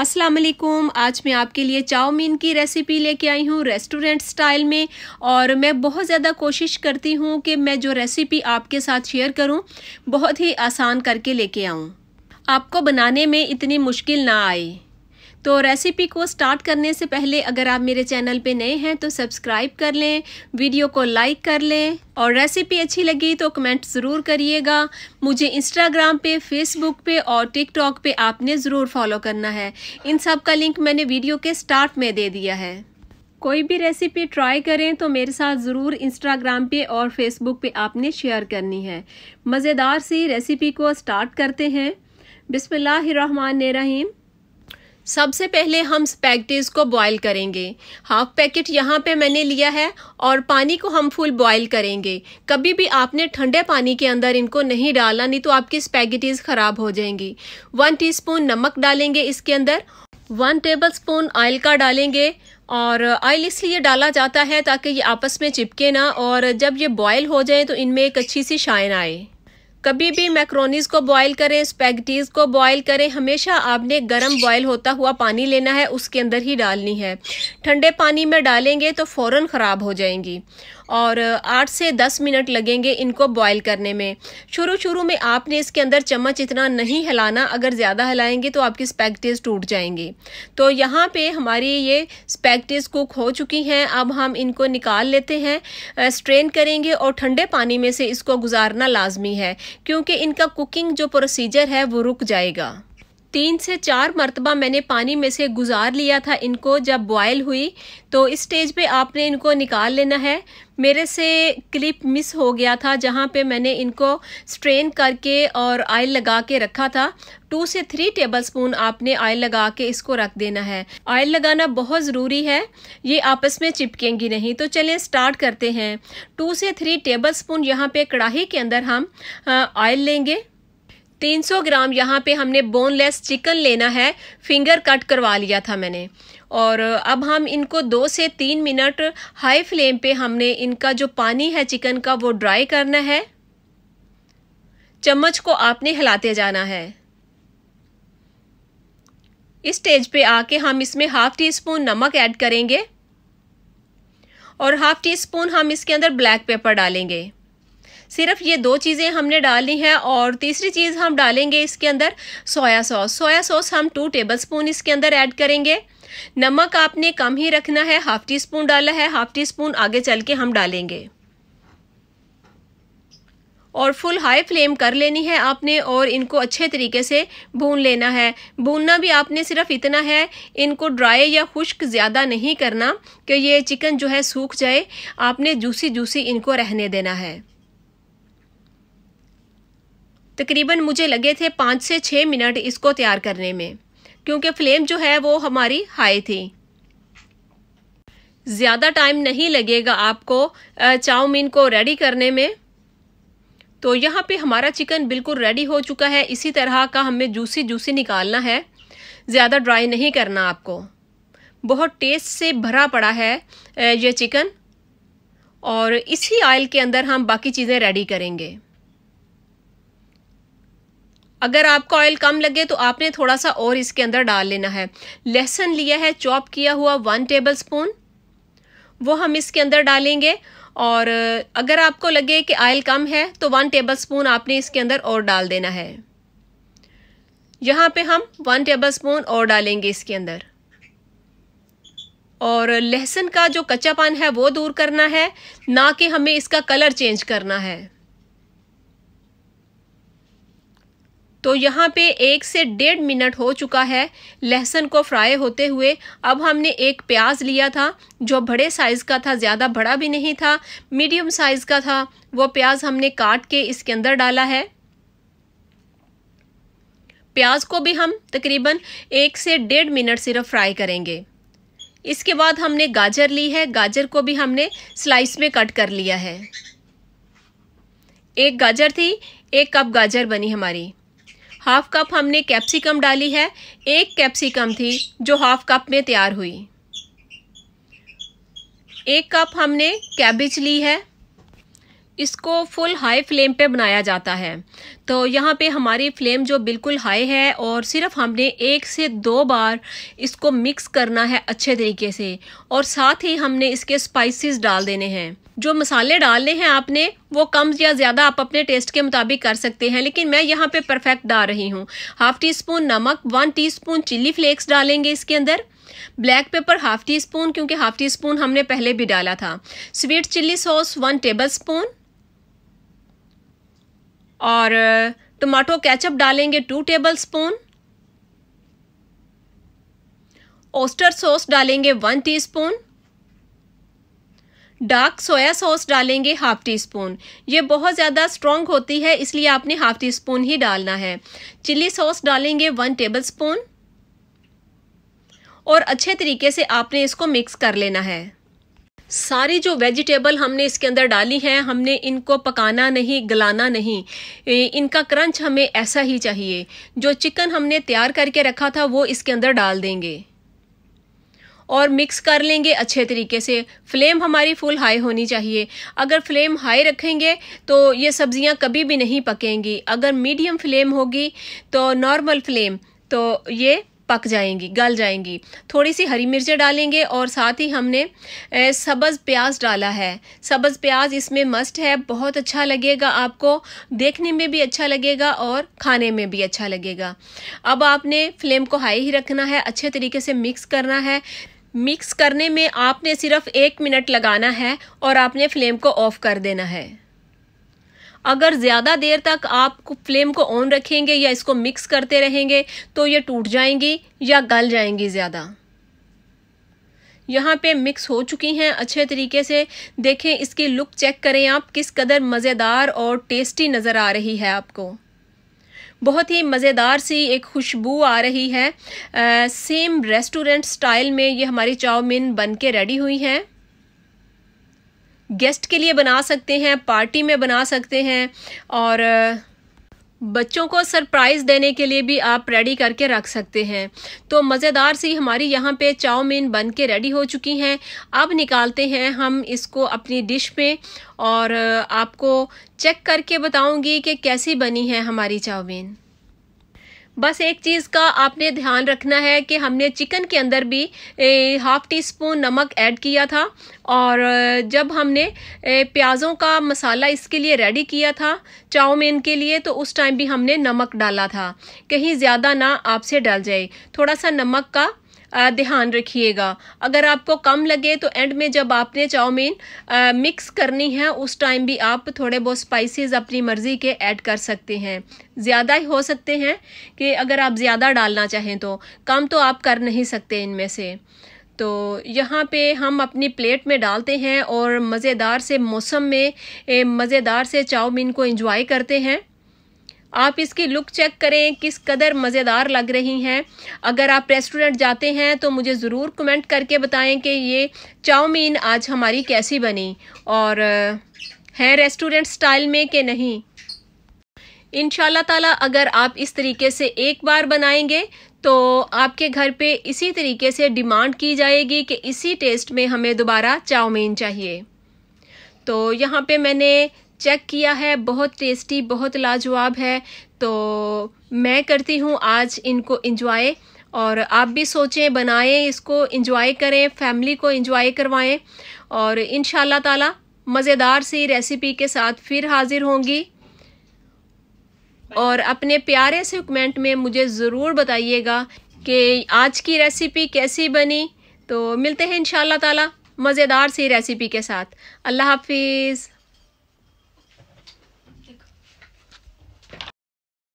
अस्सलाम वालेकुम आज मैं आपके लिए चाउमीन की रेसिपी लेके आई हूँ रेस्टोरेंट स्टाइल में और मैं बहुत ज़्यादा कोशिश करती हूँ कि मैं जो रेसिपी आपके साथ शेयर करूँ बहुत ही आसान करके लेके आऊँ आपको बनाने में इतनी मुश्किल ना आए तो रेसिपी को स्टार्ट करने से पहले अगर आप मेरे चैनल पे नए हैं तो सब्सक्राइब कर लें वीडियो को लाइक कर लें और रेसिपी अच्छी लगी तो कमेंट ज़रूर करिएगा मुझे इंस्टाग्राम पे फेसबुक पे और टिकटॉक पे आपने ज़रूर फॉलो करना है इन सब का लिंक मैंने वीडियो के स्टार्ट में दे दिया है कोई भी रेसिपी ट्राई करें तो मेरे साथ ज़रूर इंस्टाग्राम पे और फेसबुक पे आपने शेयर करनी है मज़ेदार सी रेसिपी को स्टार्ट करते हैं रहीम सबसे पहले हम स्पैगटीज को बॉईल करेंगे हाफ पैकेट यहाँ पे मैंने लिया है और पानी को हम फुल बॉईल करेंगे कभी भी आपने ठंडे पानी के अंदर इनको नहीं डाला नहीं तो आपकी स्पैगटीज ख़राब हो जाएंगी वन टीस्पून नमक डालेंगे इसके अंदर वन टेबल स्पून ऑयल का डालेंगे और ऑयल इसलिए डाला जाता है ताकि ये आपस में चिपके ना और जब ये बॉयल हो जाए तो इनमें एक अच्छी सी शाइन आए कभी भी मैक्रोनीज को बॉईल करें स्पैगटीज को बॉईल करें हमेशा आपने गर्म बॉईल होता हुआ पानी लेना है उसके अंदर ही डालनी है ठंडे पानी में डालेंगे तो फ़ौर ख़राब हो जाएंगी और आठ से दस मिनट लगेंगे इनको बॉयल करने में शुरू शुरू में आपने इसके अंदर चम्मच इतना नहीं हिलाना अगर ज़्यादा हिलाएंगे तो आपकी स्पैक्टिस टूट जाएंगी तो यहाँ पे हमारी ये स्पैक्टिस कुक हो चुकी हैं अब हम इनको निकाल लेते हैं स्ट्रेन करेंगे और ठंडे पानी में से इसको गुजारना लाजमी है क्योंकि इनका कुकिंग जो प्रोसीजर है वो रुक जाएगा तीन से चार मरतबा मैंने पानी में से गुजार लिया था इनको जब बॉयल हुई तो इस स्टेज पे आपने इनको निकाल लेना है मेरे से क्लिप मिस हो गया था जहाँ पे मैंने इनको स्ट्रेन करके और ऑयल लगा के रखा था टू से थ्री टेबलस्पून आपने ऑयल लगा के इसको रख देना है ऑयल लगाना बहुत ज़रूरी है ये आपस में चिपकेंगी नहीं तो चलिए स्टार्ट करते हैं टू से थ्री टेबल स्पून यहाँ पर कढ़ाही के अंदर हम ऑयल लेंगे 300 ग्राम यहाँ पे हमने बोनलेस चिकन लेना है फिंगर कट करवा लिया था मैंने और अब हम इनको दो से तीन मिनट हाई फ्लेम पे हमने इनका जो पानी है चिकन का वो ड्राई करना है चम्मच को आपने हिलाते जाना है इस स्टेज पे आके हम इसमें हाफ टी स्पून नमक ऐड करेंगे और हाफ टी स्पून हम इसके अंदर ब्लैक पेपर डालेंगे सिर्फ ये दो चीज़ें हमने डालनी है और तीसरी चीज़ हम डालेंगे इसके अंदर सोया सॉस सोया सॉस हम टू टेबल स्पून इसके अंदर ऐड करेंगे नमक आपने कम ही रखना है हाफ टी स्पून डाला है हाफ टी स्पून आगे चल के हम डालेंगे और फुल हाई फ्लेम कर लेनी है आपने और इनको अच्छे तरीके से भून लेना है भूनना भी आपने सिर्फ इतना है इनको ड्राई या खुश्क ज़्यादा नहीं करना कि ये चिकन जो है सूख जाए आपने जूसी जूसी इनको रहने देना है तकरीबन मुझे लगे थे पाँच से छः मिनट इसको तैयार करने में क्योंकि फ्लेम जो है वो हमारी हाई थी ज़्यादा टाइम नहीं लगेगा आपको चाउमीन को रेडी करने में तो यहाँ पे हमारा चिकन बिल्कुल रेडी हो चुका है इसी तरह का हमें जूसी जूसी निकालना है ज़्यादा ड्राई नहीं करना आपको बहुत टेस्ट से भरा पड़ा है ये चिकन और इसी आयल के अंदर हम बाकी चीज़ें रेडी करेंगे अगर आपका ऑयल कम लगे तो आपने थोड़ा सा और इसके अंदर डाल लेना है लहसुन लिया है चॉप किया हुआ वन टेबल स्पून वो हम इसके अंदर डालेंगे और अगर आपको लगे कि ऑयल कम है तो वन टेबल स्पून आपने इसके अंदर और डाल देना है यहाँ पे हम वन टेबल स्पून और डालेंगे इसके अंदर और लहसुन का जो कच्चापन है वो दूर करना है ना कि हमें इसका कलर चेंज करना है तो यहाँ पे एक से डेढ़ मिनट हो चुका है लहसुन को फ्राई होते हुए अब हमने एक प्याज लिया था जो बड़े साइज़ का था ज़्यादा बड़ा भी नहीं था मीडियम साइज़ का था वो प्याज हमने काट के इसके अंदर डाला है प्याज को भी हम तकरीबन एक से डेढ़ मिनट सिर्फ फ्राई करेंगे इसके बाद हमने गाजर ली है गाजर को भी हमने स्लाइस में कट कर लिया है एक गाजर थी एक कप गाजर बनी हमारी हाफ कप हमने कैप्सिकम डाली है एक कैप्सिकम थी जो हाफ कप में तैयार हुई एक कप हमने कैबिज ली है इसको फुल हाई फ्लेम पे बनाया जाता है तो यहाँ पे हमारी फ्लेम जो बिल्कुल हाई है और सिर्फ हमने एक से दो बार इसको मिक्स करना है अच्छे तरीके से और साथ ही हमने इसके स्पाइसेस डाल देने हैं जो मसाले डालने हैं आपने वो कम या ज़्यादा आप अपने टेस्ट के मुताबिक कर सकते हैं लेकिन मैं यहाँ पे परफेक्ट डाल रही हूँ हाफ टी स्पून नमक one teaspoon chilli flakes डालेंगे इसके अंदर black pepper half teaspoon क्योंकि हाफ टी स्पून हमने पहले भी डाला था sweet chilli sauce one tablespoon और टमाटो केचप डालेंगे two tablespoon oyster sauce डालेंगे one teaspoon dark soya sauce डालेंगे हाफ टी स्पून ये बहुत ज़्यादा स्ट्रॉन्ग होती है इसलिए आपने हाफ टी स्पून ही डालना है चिल्ली सॉस डालेंगे वन टेबल स्पून और अच्छे तरीके से आपने इसको मिक्स कर लेना है सारी जो वेजिटेबल हमने इसके अंदर डाली हैं हमने इनको पकाना नहीं गलाना नहीं इनका क्रंच हमें ऐसा ही चाहिए जो चिकन हमने तैयार करके रखा था वो इसके अंदर डाल देंगे और मिक्स कर लेंगे अच्छे तरीके से फ्लेम हमारी फुल हाई होनी चाहिए अगर फ्लेम हाई रखेंगे तो ये सब्ज़ियाँ कभी भी नहीं पकेंगी अगर मीडियम फ्लेम होगी तो नॉर्मल फ्लेम तो ये पक जाएंगी गल जाएंगी थोड़ी सी हरी मिर्चें डालेंगे और साथ ही हमने सब्ज़ प्याज डाला है सब्ज़ प्याज इसमें मस्ट है बहुत अच्छा लगेगा आपको देखने में भी अच्छा लगेगा और खाने में भी अच्छा लगेगा अब आपने फ्लेम को हाई ही रखना है अच्छे तरीके से मिक्स करना है मिक्स करने में आपने सिर्फ एक मिनट लगाना है और आपने फ्लेम को ऑफ़ कर देना है अगर ज़्यादा देर तक आप फ्लेम को ऑन रखेंगे या इसको मिक्स करते रहेंगे तो ये टूट जाएंगी या गल जाएंगी ज़्यादा यहाँ पे मिक्स हो चुकी हैं अच्छे तरीके से देखें इसकी लुक चेक करें आप किस कदर मज़ेदार और टेस्टी नज़र आ रही है आपको बहुत ही मज़ेदार सी एक खुशबू आ रही है आ, सेम रेस्टोरेंट स्टाइल में ये हमारी चाउमीन बन के रेडी हुई हैं गेस्ट के लिए बना सकते हैं पार्टी में बना सकते हैं और बच्चों को सरप्राइज़ देने के लिए भी आप रेडी करके रख सकते हैं तो मज़ेदार सी हमारी यहाँ पे चाउमीन बन के रेडी हो चुकी हैं अब निकालते हैं हम इसको अपनी डिश में और आपको चेक करके बताऊँगी कि कैसी बनी है हमारी चाउमीन बस एक चीज़ का आपने ध्यान रखना है कि हमने चिकन के अंदर भी हाफ़ टी स्पून नमक ऐड किया था और जब हमने प्याज़ों का मसाला इसके लिए रेडी किया था चाउमीन के लिए तो उस टाइम भी हमने नमक डाला था कहीं ज़्यादा ना आपसे डल जाए थोड़ा सा नमक का ध्यान रखिएगा अगर आपको कम लगे तो एंड में जब आपने चाउमीन मिक्स करनी है उस टाइम भी आप थोड़े बहुत स्पाइसेस अपनी मर्ज़ी के ऐड कर सकते हैं ज़्यादा ही हो सकते हैं कि अगर आप ज़्यादा डालना चाहें तो कम तो आप कर नहीं सकते इनमें से तो यहाँ पे हम अपनी प्लेट में डालते हैं और मज़ेदार से मौसम में मज़ेदार से चाउमीन को इंजॉय करते हैं आप इसकी लुक चेक करें किस कदर मज़ेदार लग रही हैं अगर आप रेस्टोरेंट जाते हैं तो मुझे ज़रूर कमेंट करके बताएं कि ये चाउमीन आज हमारी कैसी बनी और है रेस्टोरेंट स्टाइल में कि नहीं इन ताला अगर आप इस तरीके से एक बार बनाएंगे तो आपके घर पे इसी तरीके से डिमांड की जाएगी कि इसी टेस्ट में हमें दोबारा चाउमीन चाहिए तो यहाँ पे मैंने चेक किया है बहुत टेस्टी बहुत लाजवाब है तो मैं करती हूँ आज इनको इंजॉय और आप भी सोचें बनाएं इसको इंजॉय करें फैमिली को इंजॉय करवाएं और इन ताला मज़ेदार सी रेसिपी के साथ फिर हाज़िर होंगी और अपने प्यारे से कमेंट में मुझे ज़रूर बताइएगा कि आज की रेसिपी कैसी बनी तो मिलते हैं इन ताला मज़ेदार सी रेसिपी के साथ अल्लाह हाफिज़